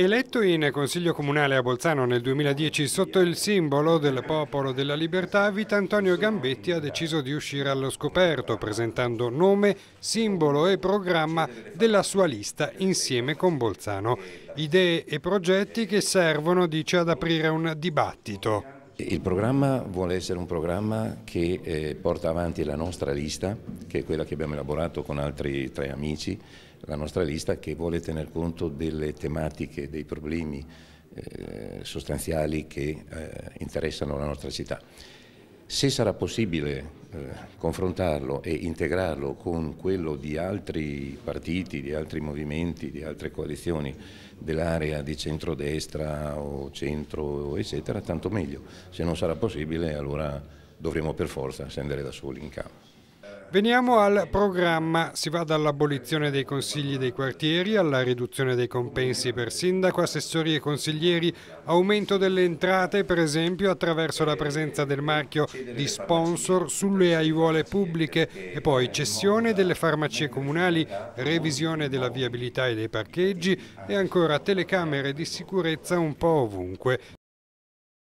Eletto in Consiglio Comunale a Bolzano nel 2010 sotto il simbolo del Popolo della Libertà, Antonio Gambetti ha deciso di uscire allo scoperto presentando nome, simbolo e programma della sua lista insieme con Bolzano. Idee e progetti che servono, dice, ad aprire un dibattito. Il programma vuole essere un programma che eh, porta avanti la nostra lista, che è quella che abbiamo elaborato con altri tre amici, la nostra lista che vuole tener conto delle tematiche, dei problemi eh, sostanziali che eh, interessano la nostra città. Se sarà possibile eh, confrontarlo e integrarlo con quello di altri partiti, di altri movimenti, di altre coalizioni dell'area di centrodestra o centro eccetera, tanto meglio. Se non sarà possibile allora dovremo per forza scendere da soli in campo. Veniamo al programma, si va dall'abolizione dei consigli dei quartieri alla riduzione dei compensi per sindaco, assessori e consiglieri, aumento delle entrate per esempio attraverso la presenza del marchio di sponsor sulle aiuole pubbliche e poi cessione delle farmacie comunali, revisione della viabilità e dei parcheggi e ancora telecamere di sicurezza un po' ovunque.